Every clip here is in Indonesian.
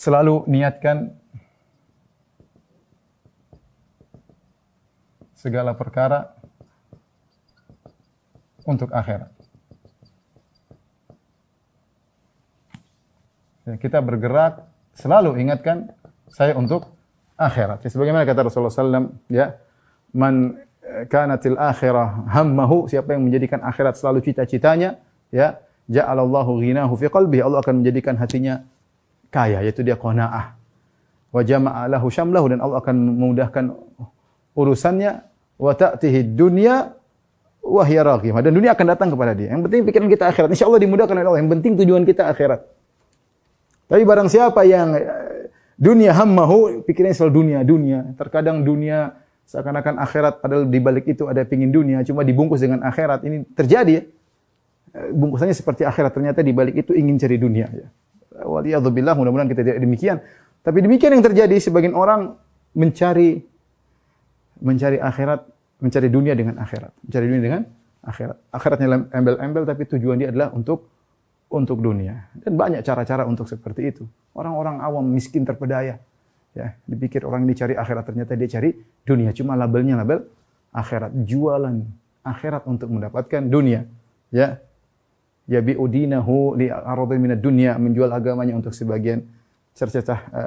selalu niatkan segala perkara untuk akhirat. Ya, kita bergerak selalu ingatkan saya untuk akhirat. Ya, sebagaimana kata Rasulullah SAW, ya, man eh, kanatil akhirah hammahu, siapa yang menjadikan akhirat selalu cita-citanya, ya, ja'alallahu ghinahu fi qalbihi, Allah akan menjadikan hatinya kaya yaitu dia konaah Wa jama'a lahu syamlahu dan Allah akan memudahkan urusannya wa ta'tihi dunia wa hiya raghimah dan dunia akan datang kepada dia. Yang penting pikiran kita akhirat. Insyaallah dimudahkan oleh Allah. Yang penting tujuan kita akhirat. Tapi barang siapa yang eh, dunia hammahu pikirannya selalu dunia, dunia. Terkadang dunia seakan-akan akhirat padahal di balik itu ada pingin dunia cuma dibungkus dengan akhirat. Ini terjadi ya. Bungkusannya seperti akhirat ternyata di balik itu ingin cari dunia ya. Waliyadzubillah mudah-mudahan kita tidak demikian. Tapi demikian yang terjadi sebagian orang mencari mencari akhirat, mencari dunia dengan akhirat, mencari dunia dengan akhirat. Akhiratnya embel-embel tapi tujuan dia adalah untuk untuk dunia. Dan banyak cara-cara untuk seperti itu. Orang-orang awam miskin terpedaya. Ya, dipikir orang ini cari akhirat ternyata dia cari dunia. Cuma labelnya label akhirat, jualan akhirat untuk mendapatkan dunia. Ya, yabi'u dinahu li aradin dunya, menjual agamanya untuk sebagian cercah uh,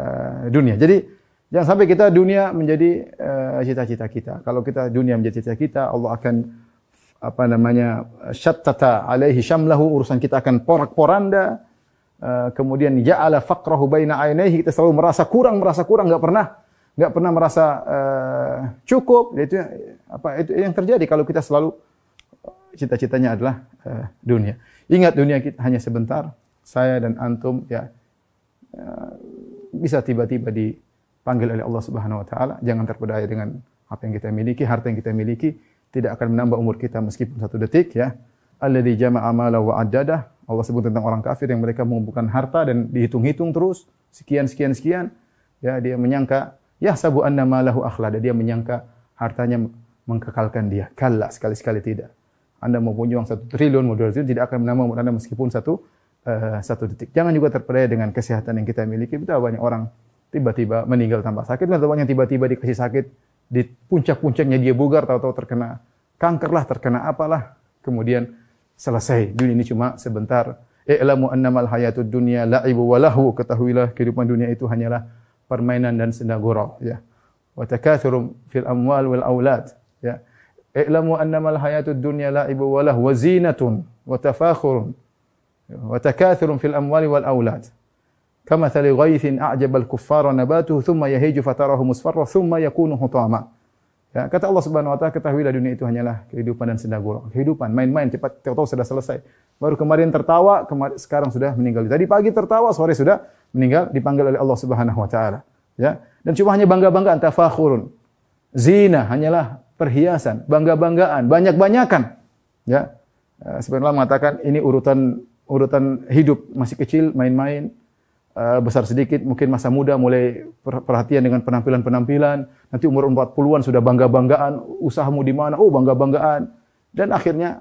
eh, dunia. Jadi jangan sampai kita dunia menjadi eh, cita-cita uh, kita. Kalau kita dunia menjadi cita-cita kita, Allah akan apa namanya syattata alaihi syamlahu urusan kita akan porak-poranda uh, kemudian ja'ala faqrahu baina ainaihi kita selalu merasa kurang merasa kurang enggak pernah enggak pernah merasa uh, cukup itu apa itu yang terjadi kalau kita selalu cita-citanya adalah uh, dunia. Ingat dunia kita hanya sebentar. Saya dan antum ya uh, bisa tiba-tiba dipanggil oleh Allah Subhanahu wa taala. Jangan terpedaya dengan apa yang kita miliki, harta yang kita miliki tidak akan menambah umur kita meskipun satu detik ya. Alladzi jama'a amala wa addadah. Allah sebut tentang orang kafir yang mereka mengumpulkan harta dan dihitung-hitung terus sekian sekian sekian. Ya, dia menyangka ya sabu anna malahu akhlada. Dia menyangka hartanya mengkekalkan dia. Kalla sekali-sekali tidak. Anda mempunyai uang satu triliun, mau dua triliun, tidak akan menambah umur Anda meskipun satu uh, satu detik. Jangan juga terpedaya dengan kesehatan yang kita miliki. Kita banyak orang tiba-tiba meninggal tanpa sakit, atau banyak tiba-tiba dikasih sakit di puncak-puncaknya dia bugar, tahu-tahu terkena kanker lah, terkena apalah, kemudian selesai. Dunia ini cuma sebentar. I'lamu annamal hayatud dunya la'ibu ibu walahu Ketahuilah kehidupan dunia itu hanyalah permainan dan senda gurau, ya. Wa takathurum fil amwal wal awlad. ya. I'lamu annamal hayatud dunya la'ibu wa lahu wa zinatun wa tafakhurun wa takathurun fil amwali wal aulad. Kama thali ghaithin a'jaba al-kuffara nabatuhu thumma yahiju fatarahu musfarra thumma yakunu hutama. Ya, kata Allah Subhanahu wa taala ketahuilah dunia itu hanyalah kehidupan dan senda gurau. Kehidupan main-main cepat tahu sudah selesai. Baru kemarin tertawa, kemarin sekarang sudah meninggal. Tadi pagi tertawa, sore sudah meninggal dipanggil oleh Allah Subhanahu wa taala. Ya. Dan cuma hanya bangga-banggaan tafakhurun. Zina hanyalah perhiasan, bangga-banggaan, banyak-banyakan. Ya. Eh, Sebenarnya mengatakan ini urutan urutan hidup masih kecil main-main eh, besar sedikit mungkin masa muda mulai perhatian dengan penampilan-penampilan nanti umur 40-an sudah bangga-banggaan usahamu di mana oh bangga-banggaan dan akhirnya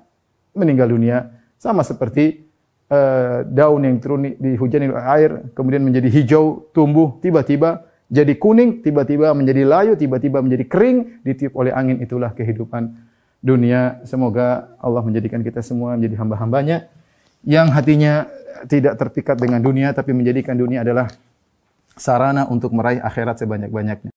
meninggal dunia sama seperti eh, daun yang turun di hujan air kemudian menjadi hijau tumbuh tiba-tiba jadi kuning, tiba-tiba menjadi layu, tiba-tiba menjadi kering, ditiup oleh angin itulah kehidupan dunia. Semoga Allah menjadikan kita semua menjadi hamba-hambanya yang hatinya tidak terpikat dengan dunia tapi menjadikan dunia adalah sarana untuk meraih akhirat sebanyak-banyaknya.